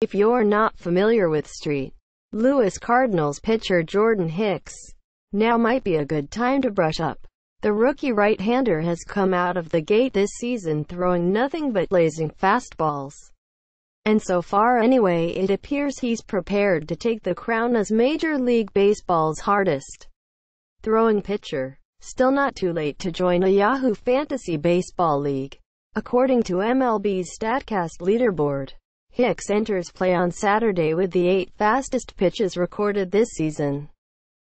If you're not familiar with Street, Lewis Cardinals pitcher Jordan Hicks, now might be a good time to brush up. The rookie right-hander has come out of the gate this season throwing nothing but blazing fastballs. And so far anyway it appears he's prepared to take the crown as Major League Baseball's hardest throwing pitcher. Still not too late to join a Yahoo Fantasy Baseball League. According to MLB's StatCast leaderboard, Hicks enters play on Saturday with the eight fastest pitches recorded this season.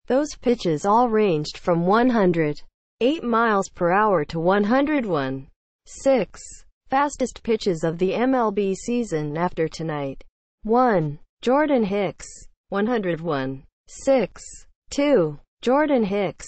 Those pitches all ranged from 108 miles per hour to 101. 6. Fastest pitches of the MLB season after tonight. 1. Jordan Hicks, 101. 6. 2. Jordan Hicks,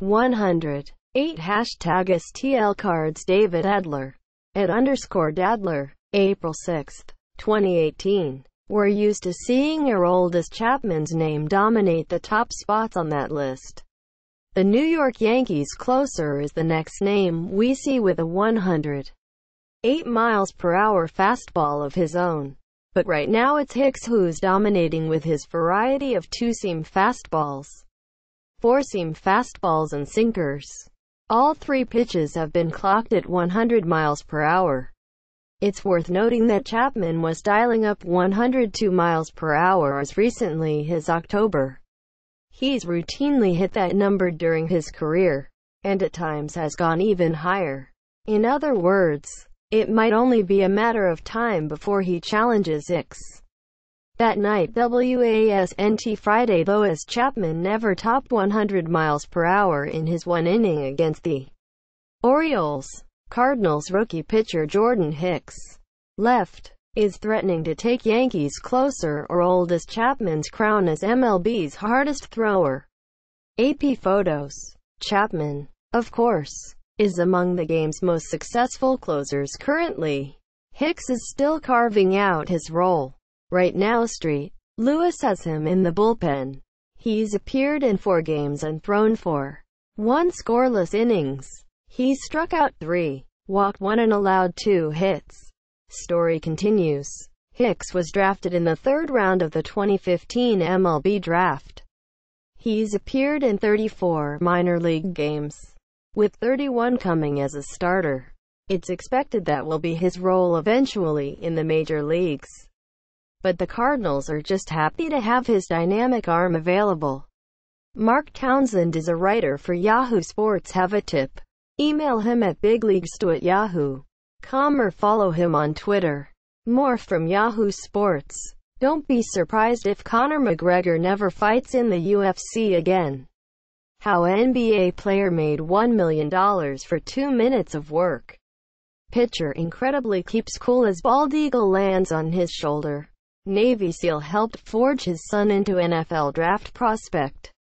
108 Hashtag STL cards David Adler at underscore Dadler, April 6, 2018. We're used to seeing your oldest Chapman's name dominate the top spots on that list. The New York Yankees closer is the next name we see with a 108 miles per hour fastball of his own. But right now it's Hicks who's dominating with his variety of two-seam fastballs four-seam fastballs and sinkers. All three pitches have been clocked at 100 miles per hour. It's worth noting that Chapman was dialing up 102 miles per hour as recently as October. He's routinely hit that number during his career, and at times has gone even higher. In other words, it might only be a matter of time before he challenges Ix. That night WASNT Friday Lois Chapman never topped 100 miles per hour in his one inning against the Orioles. Cardinals rookie pitcher Jordan Hicks left is threatening to take Yankees closer or oldest Chapman's crown as MLB's hardest thrower. AP Photos Chapman, of course, is among the game's most successful closers currently. Hicks is still carving out his role Right now Street Lewis has him in the bullpen. He's appeared in four games and thrown four one scoreless innings. He struck out three, walked one and allowed two hits. Story continues. Hicks was drafted in the third round of the 2015 MLB draft. He's appeared in 34 minor league games, with 31 coming as a starter. It's expected that will be his role eventually in the major leagues but the Cardinals are just happy to have his dynamic arm available. Mark Townsend is a writer for Yahoo Sports Have a tip. Email him at bigleaguestu at yahoo.com or follow him on Twitter. More from Yahoo Sports. Don't be surprised if Conor McGregor never fights in the UFC again. How NBA player made $1 million for two minutes of work. Pitcher incredibly keeps cool as bald eagle lands on his shoulder. Navy SEAL helped forge his son into NFL draft prospect.